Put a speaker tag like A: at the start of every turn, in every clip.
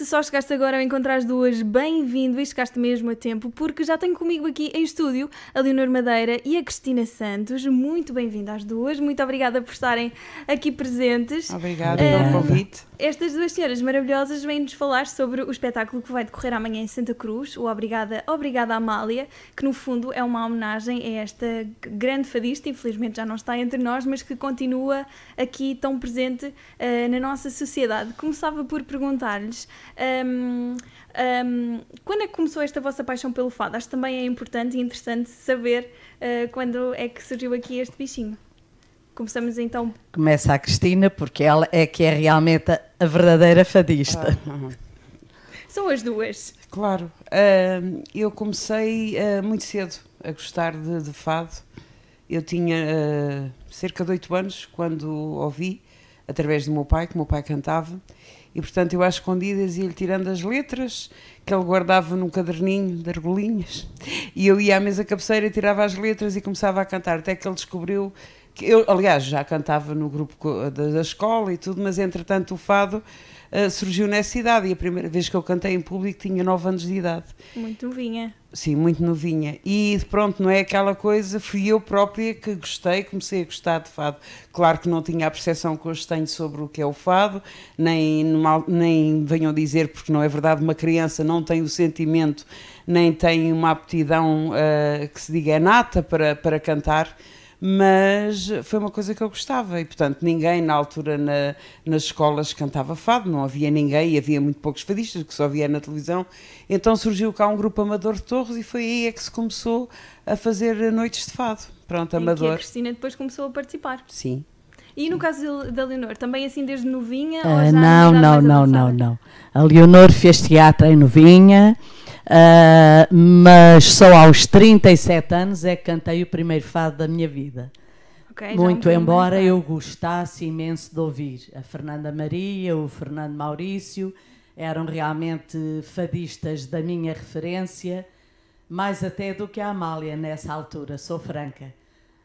A: se só chegaste agora encontrar as duas, bem-vindo e chegaste mesmo a tempo, porque já tenho comigo aqui em estúdio a Leonor Madeira e a Cristina Santos. Muito bem vindas às duas, muito obrigada por estarem aqui presentes. Obrigada pelo uh, convite. Estas duas senhoras maravilhosas vêm-nos falar sobre o espetáculo que vai decorrer amanhã em Santa Cruz, o Obrigada, Obrigada Amália, que no fundo é uma homenagem a esta grande fadista, infelizmente já não está entre nós, mas que continua aqui tão presente uh, na nossa sociedade. Começava por perguntar-lhes um, um, quando é que começou esta vossa paixão pelo fado? Acho que também é importante e interessante saber uh, quando é que surgiu aqui este bichinho. Começamos então.
B: Começa a Cristina, porque ela é que é realmente a verdadeira fadista. Ah,
C: ah, ah, São as duas. Claro. Uh, eu comecei uh, muito cedo a gostar de, de fado. Eu tinha cerca de 8 anos quando ouvi através do meu pai, que o meu pai cantava. E portanto eu às escondidas ia-lhe tirando as letras que ele guardava num caderninho de argolinhas. E eu ia à mesa cabeceira, tirava as letras e começava a cantar, até que ele descobriu que eu, aliás, já cantava no grupo da, da escola e tudo, mas entretanto o fado eh, surgiu nessa idade. E a primeira vez que eu cantei em público tinha 9 anos de idade.
A: Muito novinha.
C: Sim, muito novinha. E pronto, não é aquela coisa, fui eu própria que gostei, comecei a gostar de fado. Claro que não tinha a percepção que hoje tenho sobre o que é o fado, nem, nem venham dizer, porque não é verdade, uma criança não tem o sentimento, nem tem uma aptidão uh, que se diga é nata para, para cantar mas foi uma coisa que eu gostava e, portanto, ninguém na altura na, nas escolas cantava fado, não havia ninguém e havia muito poucos fadistas que só havia na televisão. Então surgiu cá um grupo amador de Torres e foi aí é que se
A: começou a fazer noites de fado.
C: Pronto, em amador. E a
A: Cristina depois começou a participar. Sim. E no caso da Leonor, também assim desde novinha? Uh, não, não, não, não,
B: não. A Leonor fez teatro em novinha Uh, mas só aos 37 anos é que cantei o primeiro fado da minha vida. Okay, Muito embora bem. eu gostasse imenso de ouvir a Fernanda Maria, o Fernando Maurício, eram realmente fadistas da minha referência, mais até do que a Amália nessa altura, sou franca.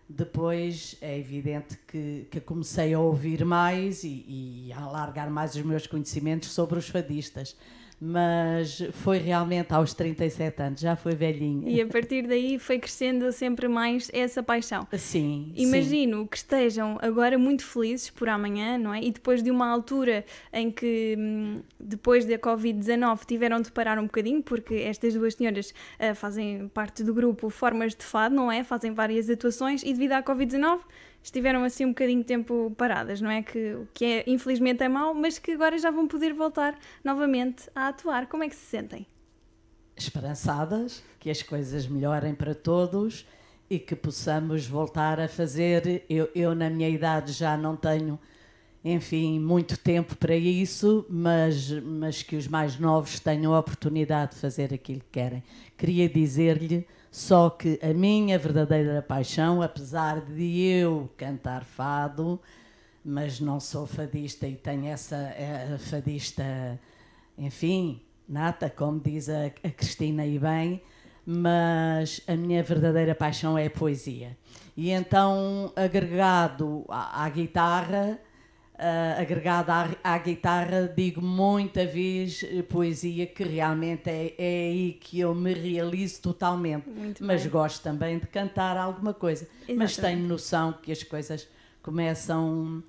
B: Depois é evidente que, que comecei a ouvir mais e, e a alargar mais os meus conhecimentos sobre os fadistas mas foi realmente aos 37 anos, já foi velhinha. E a
A: partir daí foi crescendo sempre mais essa paixão.
B: Sim. Imagino
A: sim. que estejam agora muito felizes por amanhã, não é? E depois de uma altura em que, hum, depois da Covid-19, tiveram de parar um bocadinho, porque estas duas senhoras uh, fazem parte do grupo Formas de Fado, não é? Fazem várias atuações e devido à Covid-19 estiveram assim um bocadinho de tempo paradas, não é? Que o que é, infelizmente é mau, mas que agora já vão poder voltar novamente a atuar. Como é que se sentem?
B: Esperançadas, que as coisas melhorem para todos e que possamos voltar a fazer. Eu, eu na minha idade já não tenho, enfim, muito tempo para isso, mas, mas que os mais novos tenham a oportunidade de fazer aquilo que querem. Queria dizer-lhe só que a minha verdadeira paixão, apesar de eu cantar fado, mas não sou fadista e tenho essa é, fadista, enfim, nata, como diz a, a Cristina e bem, mas a minha verdadeira paixão é a poesia. E então, agregado à, à guitarra, Uh, ah, agregada à, à, guitarra, digo muita vez eh, poesia, que realmente é, é aí que eu me realizo totalmente. Muito mas bem. gosto também de cantar alguma coisa. Exatamente. Mas tenho noção que as coisas começam.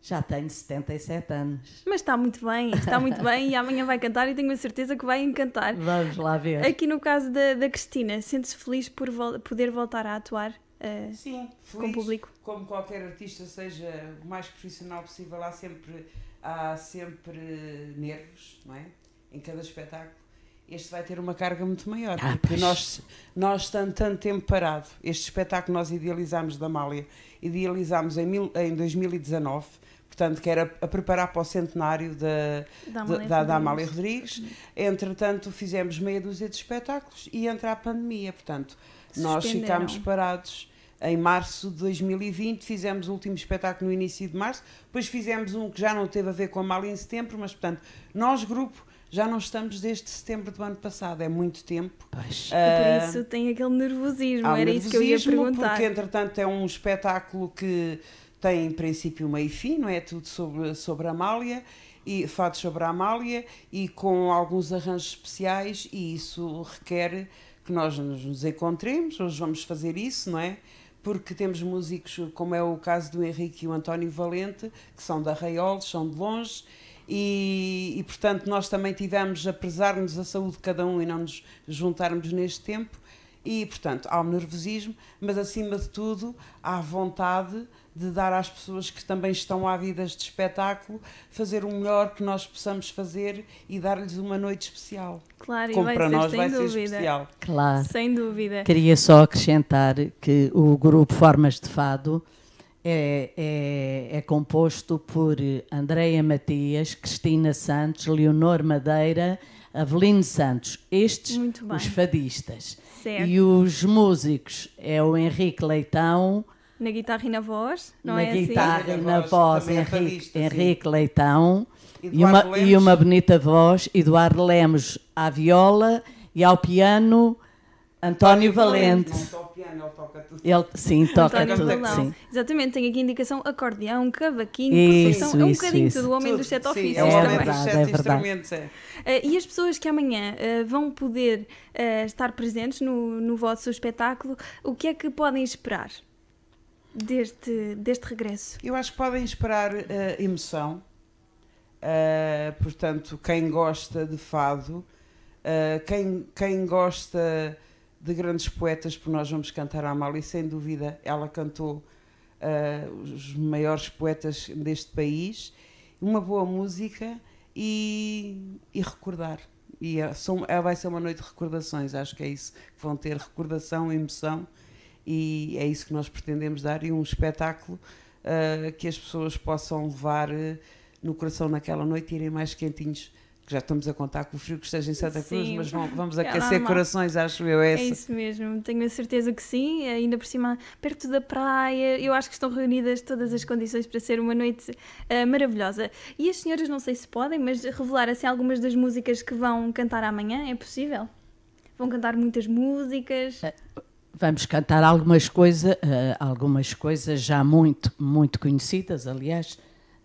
B: Já tenho 77 anos.
A: Mas está muito bem, está muito bem e amanhã vai cantar e tenho a certeza que vai encantar. Vamos lá ver. Aqui no caso da, da Cristina, sente-se feliz por poder voltar a atuar? Eh, Sim, feliz, com o público. Como qualquer artista,
C: seja o mais profissional possível, há sempre, há sempre nervos, não é? Em cada espetáculo. Este vai ter uma carga muito maior, ah, porque pois. nós, nós estamos tanto tempo parado. Este espetáculo nós idealizámos da Amália, idealizámos em, mil, em 2019, portanto, que era a preparar para o centenário da, da, Amália, da, da Amália Rodrigues. Rodrigues. Entretanto, fizemos meia dúzia de espetáculos e entra a pandemia, portanto, nós ficámos parados em março de 2020, fizemos o último espetáculo no início de março, depois fizemos um que já não teve a ver com a Mali em setembro, mas portanto, nós, grupo, já não estamos desde setembro do ano passado, é muito tempo. Pois. Uh, por isso
A: tem aquele nervosismo, um era nervosismo, isso que eu ia perguntar. Porque,
C: entretanto, é um espetáculo que tem, em princípio, meio e fim, não é? Tudo sobre, sobre a Amália, e, fatos sobre a Amália, e com alguns arranjos especiais, e isso requer que nós nos encontremos, hoje vamos fazer isso, não é? porque temos músicos, como é o caso do Henrique e o António Valente, que são da Raiol, são de longe, e, e, portanto nós também tivemos, a apesarmos a saúde de cada um e não nos juntarmos neste tempo, e portanto há o nervosismo, mas acima de tudo há vontade de dar às pessoas que também estão ávidas de espetáculo, fazer o melhor que nós possamos fazer e dar-lhes uma noite especial. Claro, Como e vai para ser, nós sem vai dúvida. ser especial. Claro. Sem dúvida. Queria só
B: acrescentar que o grupo Formas de Fado é, é, é composto por Andreia Matias, Cristina Santos, Leonor Madeira, Avelino Santos, estes os fadistas. Certo. E os músicos é o Henrique Leitão,
A: na guitarra e na voz, não na é assim? guitarra assim? e na voz, é
B: Henrique, Henrique Leitão. E uma, e uma bonita voz, Eduardo Lemos à viola e ao piano, António, António Valente. Valente.
A: ele toca tudo. sim, toca António tudo. Sim. Exatamente, tem aqui indicação acordeão, cavaquinho, isso, é um bocadinho isso. tudo, o homem tudo, dos sete ofícios é também. Verdade, é verdade. Uh, e as pessoas que amanhã uh, vão poder uh, estar presentes no, no vosso espetáculo, o que é que podem esperar? deste, deste regresso?
C: Eu acho que podem esperar uh, emoção. Uh, portanto, quem gosta de fado, uh, quem, quem gosta de grandes poetas, porque nós vamos cantar a Amália, sem dúvida, ela cantou os maiores poetas deste país, uma boa música e, e recordar e é, são, é, vai ser uma noite de recordações, acho que é isso, vão ter recordação, emoção e é isso que nós pretendemos dar e um espetáculo uh, que as pessoas possam levar uh, no coração naquela noite e irem mais quentinhos que já estamos a contar com o frio que esteja em Santa Cruz, sim. mas vão, vamos é aquecer é corações, acho eu. É é essa. É isso
A: mesmo, tenho a certeza que sim, ainda por cima, perto da praia, eu acho que estão reunidas todas as condições para ser uma noite uh, maravilhosa. E as senhoras, não sei se podem, mas revelar assim algumas das músicas que vão cantar amanhã, é possível? Vão cantar muitas músicas?
B: Vamos cantar algumas, coisas eh, algumas coisas já muito, muito conhecidas, aliás.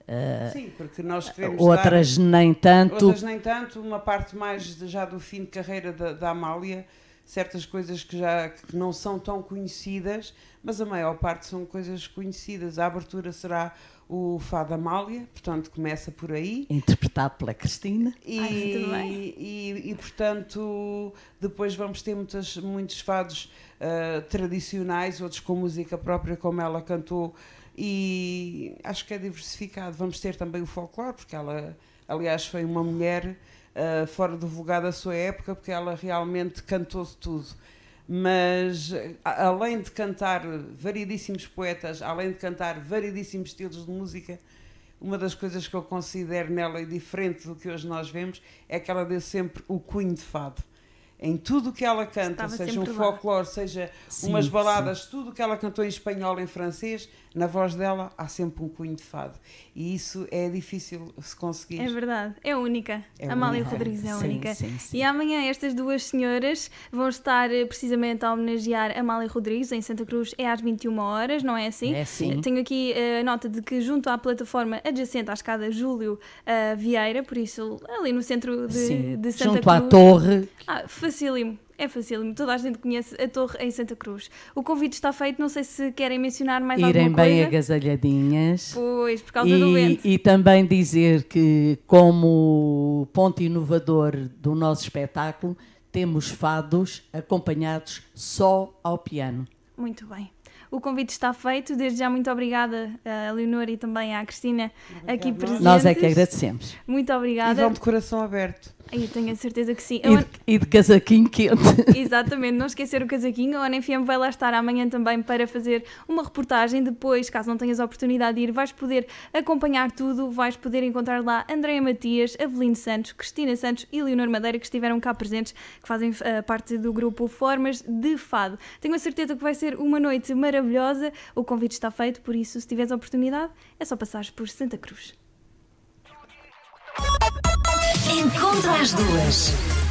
B: Eh, Sim, porque nós queremos outras nem tanto. Outras nem
C: tanto, uma parte mais já do fim de carreira da, da Amália, certas coisas que já que não são tão conhecidas, mas a maior parte são coisas conhecidas. A abertura será o Fado Amália, portanto começa por aí.
B: Interpretado pela Cristina.
C: E, Ai, e, e, e, portanto depois vamos ter muitas, muitos fados uh, tradicionais, outros com música própria, como ela cantou, e acho que é diversificado. Vamos ter também o folclore, porque ela, aliás, foi uma mulher uh, fora do vulgar da sua época, porque ela realmente cantou de tudo mas além de cantar variedíssimos poetas, além de cantar variedíssimos estilos de música, uma das coisas que eu considero nela e diferente do que hoje nós vemos é que ela deu sempre o cunho de fado em tudo o que ela canta, Estava seja um folclore, seja sim, umas baladas, sim. tudo o que ela cantou em espanhol, em francês, na voz dela há sempre um cunho de fado. E isso é difícil se conseguir. É
A: verdade, é única. É Amália única. Rodrigues é sim, única. E amanhã estas duas senhoras vão estar eh, precisamente a homenagear Amália Rodrigues em Santa Cruz, é às 21 horas, não é assim? É assim. Tenho aqui eh, a nota de que junto à plataforma adjacente à escada Júlio uh, Vieira, por isso ali no centro de, de Santa junto Cruz. Junto à torre. Ah, facílimo. É facílimo, toda a gente conhece a Torre em Santa Cruz. O convite está feito, não sei se querem mencionar mais Irem alguma coisa. Irem bem
B: agasalhadinhas.
A: Pois, por causa e, do vento.
B: E também dizer que, como ponto inovador do nosso espetáculo, temos fados acompanhados só ao piano.
A: Muito bem. O convite está feito. Desde já, muito obrigada eh, a Leonor e também à Cristina Obrigado. aqui presentes. Nós é que agradecemos. Muito obrigada. E vão de coração aberto. Aí tenho a certeza que sim. E de,
B: e de, casaquinho quente.
A: Exatamente, não esquecer o casaquinho. A ONFM vai lá estar amanhã também para fazer uma reportagem. Depois, caso não tenhas a oportunidade de ir, vais poder acompanhar tudo. Vais poder encontrar lá Andréa Matias, Avelino Santos, Cristina Santos e Leonor Madeira, que estiveram cá presentes, que fazem uh, parte do grupo Formas de Fado. Tenho a certeza que vai ser uma noite maravilhosa. O convite está feito, por isso, se tiveres a oportunidade, é só passares por Santa Cruz.
B: Encontra
A: as duas.